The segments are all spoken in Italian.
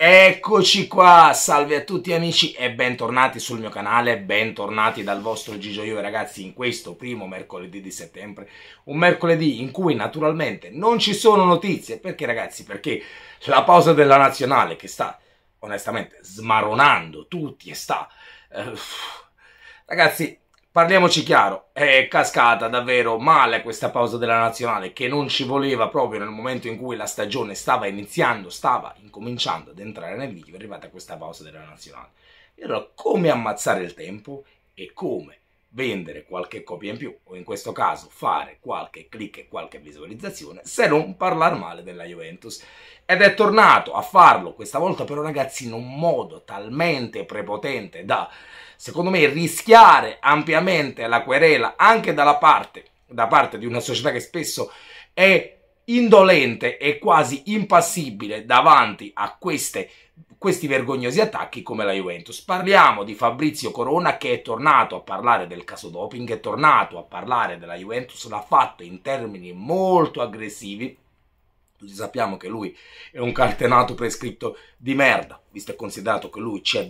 Eccoci qua, salve a tutti amici e bentornati sul mio canale, bentornati dal vostro Gigio ragazzi in questo primo mercoledì di settembre, un mercoledì in cui naturalmente non ci sono notizie, perché ragazzi? Perché la pausa della nazionale che sta onestamente smaronando tutti e sta... Eh, ragazzi, Parliamoci chiaro, è cascata davvero male questa pausa della nazionale che non ci voleva proprio nel momento in cui la stagione stava iniziando, stava incominciando ad entrare nel vivo, è arrivata questa pausa della nazionale. E allora come ammazzare il tempo e come vendere qualche copia in più o in questo caso fare qualche click e qualche visualizzazione se non parlare male della Juventus. Ed è tornato a farlo, questa volta però ragazzi in un modo talmente prepotente da secondo me rischiare ampiamente la querela anche dalla parte, da parte di una società che spesso è indolente e quasi impassibile davanti a queste, questi vergognosi attacchi come la Juventus. Parliamo di Fabrizio Corona che è tornato a parlare del caso doping, è tornato a parlare della Juventus, l'ha fatto in termini molto aggressivi tutti sappiamo che lui è un cartenato prescritto di merda, visto e considerato che lui ci ha,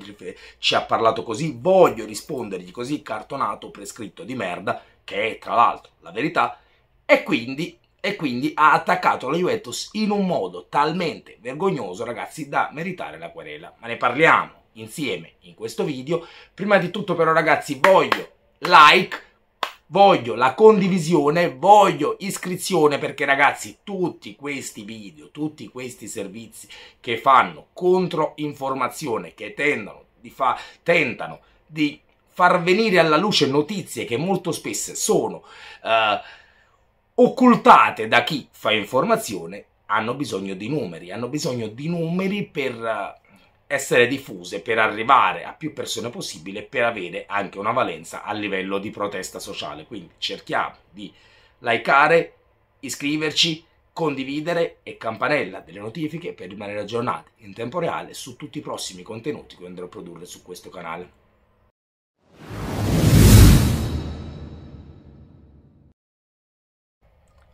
ci ha parlato così, voglio rispondergli così, cartonato prescritto di merda, che è tra l'altro la verità, e quindi, e quindi ha attaccato la Juventus in un modo talmente vergognoso, ragazzi, da meritare la querela. Ma ne parliamo insieme in questo video. Prima di tutto però, ragazzi, voglio like voglio la condivisione, voglio iscrizione perché ragazzi tutti questi video, tutti questi servizi che fanno controinformazione, che tentano di, fa, tentano di far venire alla luce notizie che molto spesso sono eh, occultate da chi fa informazione, hanno bisogno di numeri, hanno bisogno di numeri per... Eh, essere diffuse per arrivare a più persone possibile per avere anche una valenza a livello di protesta sociale. Quindi cerchiamo di likeare, iscriverci, condividere e campanella delle notifiche per rimanere aggiornati in tempo reale su tutti i prossimi contenuti che andrò a produrre su questo canale.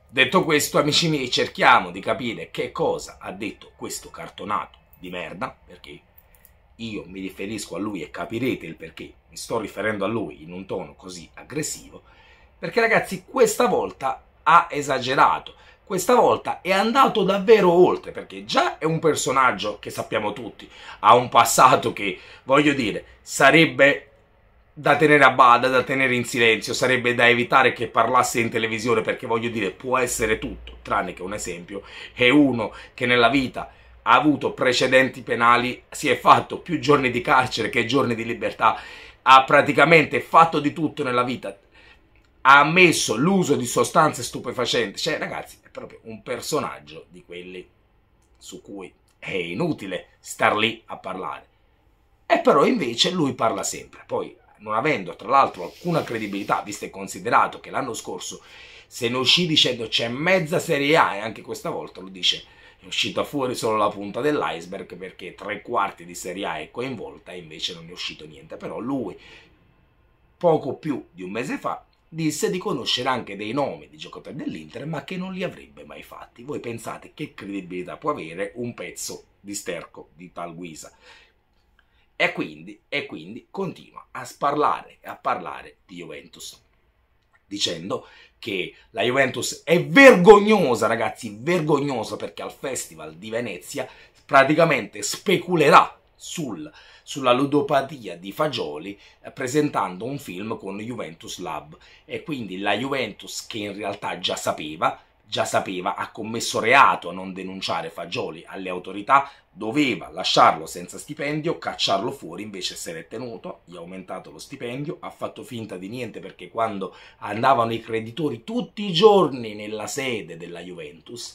Detto questo, amici miei, cerchiamo di capire che cosa ha detto questo cartonato di merda, perché io mi riferisco a lui e capirete il perché mi sto riferendo a lui in un tono così aggressivo, perché ragazzi questa volta ha esagerato, questa volta è andato davvero oltre, perché già è un personaggio che sappiamo tutti, ha un passato che, voglio dire, sarebbe da tenere a bada, da tenere in silenzio, sarebbe da evitare che parlasse in televisione perché voglio dire può essere tutto, tranne che un esempio, è uno che nella vita ha avuto precedenti penali, si è fatto più giorni di carcere che giorni di libertà, ha praticamente fatto di tutto nella vita, ha ammesso l'uso di sostanze stupefacenti. Cioè, ragazzi, è proprio un personaggio di quelli su cui è inutile star lì a parlare. E però invece lui parla sempre. Poi, non avendo tra l'altro alcuna credibilità, visto e considerato che l'anno scorso se ne uscì dicendo c'è mezza Serie A e anche questa volta lo dice è uscita fuori solo la punta dell'iceberg perché tre quarti di Serie A è coinvolta e invece non è uscito niente. Però lui, poco più di un mese fa, disse di conoscere anche dei nomi di giocatori dell'Inter ma che non li avrebbe mai fatti. Voi pensate che credibilità può avere un pezzo di sterco di tal guisa? E quindi, e quindi continua a sparlare e a parlare di Juventus dicendo che la Juventus è vergognosa, ragazzi, vergognosa perché al Festival di Venezia praticamente speculerà sul, sulla ludopatia di Fagioli eh, presentando un film con Juventus Lab e quindi la Juventus che in realtà già sapeva già sapeva, ha commesso reato a non denunciare Fagioli alle autorità, doveva lasciarlo senza stipendio, cacciarlo fuori, invece se l'è tenuto, gli ha aumentato lo stipendio, ha fatto finta di niente perché quando andavano i creditori tutti i giorni nella sede della Juventus,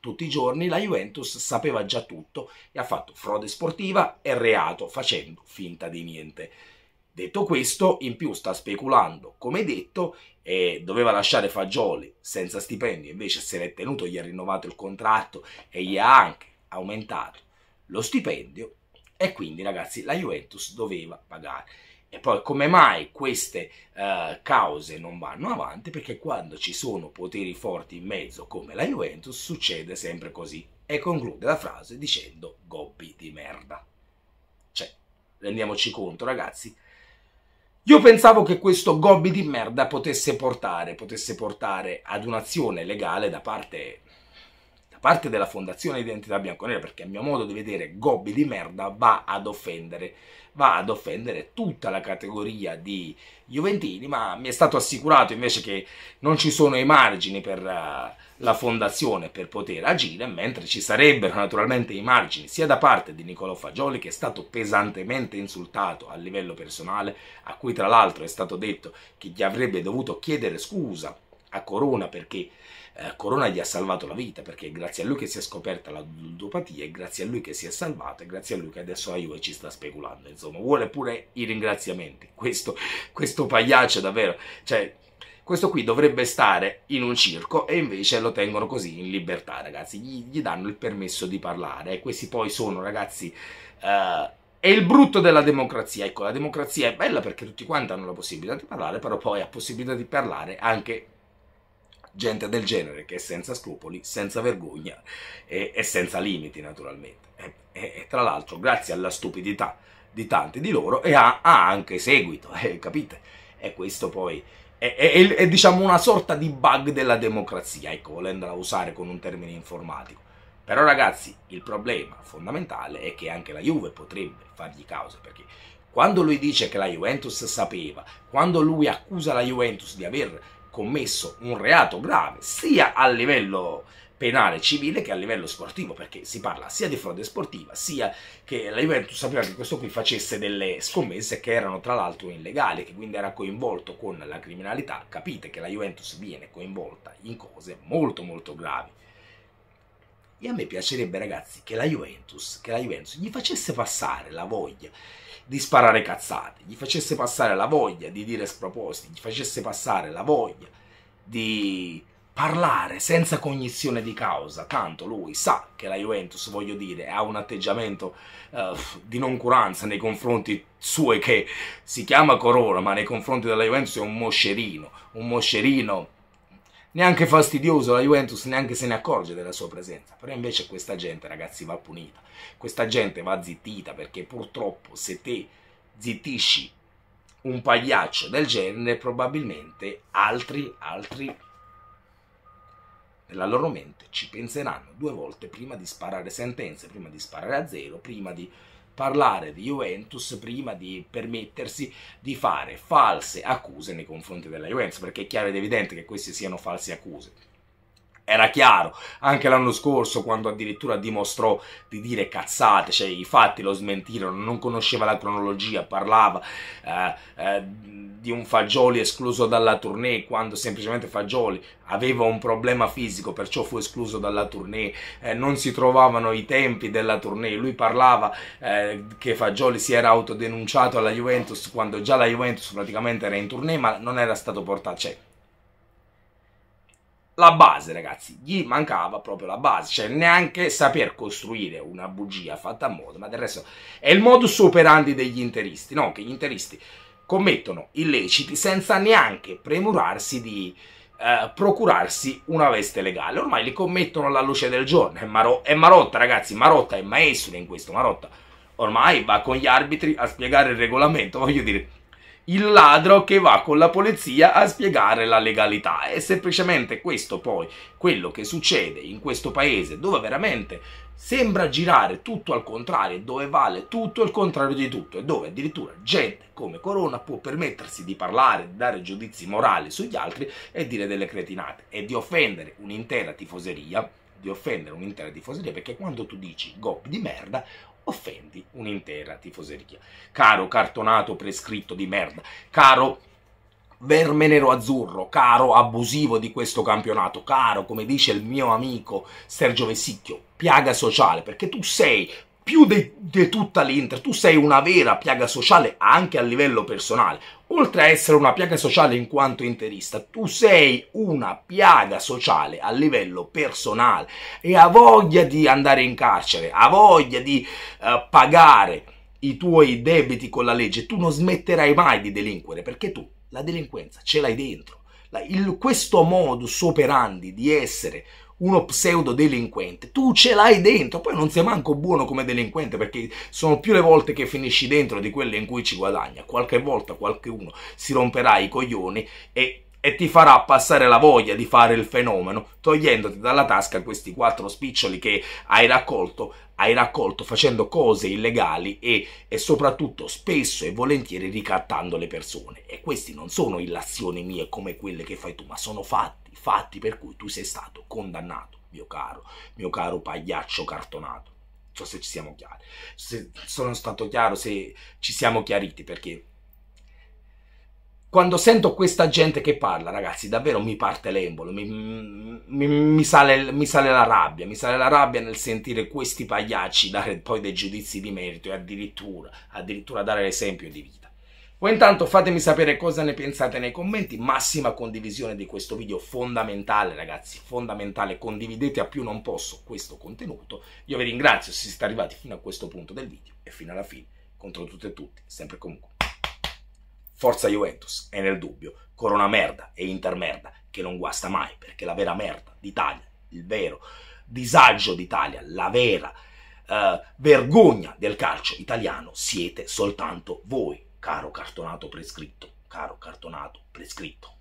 tutti i giorni, la Juventus sapeva già tutto e ha fatto frode sportiva e reato facendo finta di niente. Detto questo, in più sta speculando, come detto, e eh, doveva lasciare Fagioli senza stipendio, invece se l'è tenuto, gli ha rinnovato il contratto e gli ha anche aumentato lo stipendio e quindi ragazzi la Juventus doveva pagare. E poi come mai queste eh, cause non vanno avanti? Perché quando ci sono poteri forti in mezzo come la Juventus succede sempre così. E conclude la frase dicendo gobbi di merda. Cioè, rendiamoci conto ragazzi io pensavo che questo gobbi di merda potesse portare, potesse portare ad un'azione legale da parte parte della fondazione Identità Bianconera, perché a mio modo di vedere Gobbi di merda va ad offendere, va ad offendere tutta la categoria di Juventini, ma mi è stato assicurato invece che non ci sono i margini per uh, la fondazione per poter agire, mentre ci sarebbero naturalmente i margini sia da parte di Niccolò Fagioli, che è stato pesantemente insultato a livello personale, a cui tra l'altro è stato detto che gli avrebbe dovuto chiedere scusa a Corona perché eh, Corona gli ha salvato la vita perché è grazie a lui che si è scoperta la ludopatia, è grazie a lui che si è salvato, è grazie a lui che adesso la Juve ci sta speculando, insomma, vuole pure i ringraziamenti, questo, questo pagliaccio davvero, cioè, questo qui dovrebbe stare in un circo e invece lo tengono così in libertà, ragazzi. Gli, gli danno il permesso di parlare. E questi poi sono, ragazzi. Uh, è il brutto della democrazia. Ecco, la democrazia è bella perché tutti quanti hanno la possibilità di parlare, però poi ha possibilità di parlare anche gente del genere che è senza scrupoli, senza vergogna e, e senza limiti naturalmente. E, e, e tra l'altro grazie alla stupidità di tanti di loro e ha, ha anche seguito, eh, capite? E questo poi è, è, è, è, diciamo una sorta di bug della democrazia, ecco, volendola usare con un termine informatico. Però ragazzi, il problema fondamentale è che anche la Juve potrebbe fargli causa, perché quando lui dice che la Juventus sapeva, quando lui accusa la Juventus di aver commesso un reato grave sia a livello penale civile che a livello sportivo, perché si parla sia di frode sportiva, sia che la Juventus sapeva che questo qui facesse delle scommesse che erano tra l'altro illegali, che quindi era coinvolto con la criminalità. Capite che la Juventus viene coinvolta in cose molto molto gravi. E a me piacerebbe, ragazzi, che la Juventus, che la Juventus gli facesse passare la voglia di sparare cazzate, gli facesse passare la voglia di dire spropositi, gli facesse passare la voglia di parlare senza cognizione di causa, tanto lui sa che la Juventus, voglio dire, ha un atteggiamento uh, di noncuranza nei confronti suoi che si chiama Corona, ma nei confronti della Juventus è un moscerino, un moscerino neanche fastidioso, la Juventus neanche se ne accorge della sua presenza, però invece questa gente ragazzi va punita, questa gente va zittita perché purtroppo se te zittisci un pagliaccio del genere probabilmente altri, altri nella loro mente ci penseranno due volte prima di sparare sentenze, prima di sparare a zero, prima di parlare di Juventus prima di permettersi di fare false accuse nei confronti della Juventus, perché è chiaro ed evidente che queste siano false accuse era chiaro, anche l'anno scorso quando addirittura dimostrò di dire cazzate, cioè i fatti lo smentirono, non conosceva la cronologia, parlava eh, eh, di un Fagioli escluso dalla tournée quando semplicemente Fagioli aveva un problema fisico, perciò fu escluso dalla tournée, eh, non si trovavano i tempi della tournée, lui parlava eh, che Fagioli si era autodenunciato alla Juventus quando già la Juventus praticamente era in tournée ma non era stato portato, cioè la base, ragazzi, gli mancava proprio la base, cioè neanche saper costruire una bugia fatta a modo, ma del resto è il modus operandi degli interisti, no? Che gli interisti commettono illeciti senza neanche premurarsi di eh, procurarsi una veste legale, ormai li commettono alla luce del giorno, è, maro è Marotta ragazzi, Marotta è maestro in questo, Marotta ormai va con gli arbitri a spiegare il regolamento, voglio dire il ladro che va con la polizia a spiegare la legalità. È semplicemente questo poi quello che succede in questo paese dove veramente sembra girare tutto al contrario, dove vale tutto il contrario di tutto e dove addirittura gente come Corona può permettersi di parlare, di dare giudizi morali sugli altri e dire delle cretinate e di offendere un'intera tifoseria di offendere un'intera tifoseria perché quando tu dici gop di merda offendi un'intera tifoseria. Caro cartonato prescritto di merda, caro verme nero azzurro, caro abusivo di questo campionato, caro, come dice il mio amico Sergio Vessicchio, piaga sociale, perché tu sei più di tutta l'Inter, tu sei una vera piaga sociale anche a livello personale. Oltre a essere una piaga sociale in quanto interista, tu sei una piaga sociale a livello personale e ha voglia di andare in carcere, ha voglia di uh, pagare i tuoi debiti con la legge. Tu non smetterai mai di delinquere perché tu la delinquenza ce l'hai dentro. La, il, questo modus operandi di essere uno pseudo delinquente, tu ce l'hai dentro, poi non sei manco buono come delinquente perché sono più le volte che finisci dentro di quelle in cui ci guadagna, qualche volta qualcuno si romperà i coglioni e, e ti farà passare la voglia di fare il fenomeno, togliendoti dalla tasca questi quattro spiccioli che hai raccolto hai raccolto facendo cose illegali e, e soprattutto spesso e volentieri ricattando le persone. E questi non sono illazioni mie come quelle che fai tu, ma sono fatti, fatti per cui tu sei stato condannato, mio caro, mio caro pagliaccio cartonato. Non so se ci siamo chiari, se sono stato chiaro, se ci siamo chiariti perché quando sento questa gente che parla, ragazzi, davvero mi parte l'embolo, mi, mi, mi, sale, mi, sale, la rabbia, mi sale la rabbia nel sentire questi pagliacci dare poi dei giudizi di merito e addirittura, addirittura dare l'esempio di vita. Poi intanto fatemi sapere cosa ne pensate nei commenti, massima condivisione di questo video fondamentale ragazzi, fondamentale, condividete a più non posso questo contenuto, io vi ringrazio se siete arrivati fino a questo punto del video e fino alla fine, contro tutte e tutti, sempre comunque. Forza Juventus è nel dubbio, Corona merda e Inter merda, che non guasta mai, perché la vera merda d'Italia, il vero disagio d'Italia, la vera eh, vergogna del calcio italiano siete soltanto voi, caro cartonato prescritto, caro cartonato prescritto.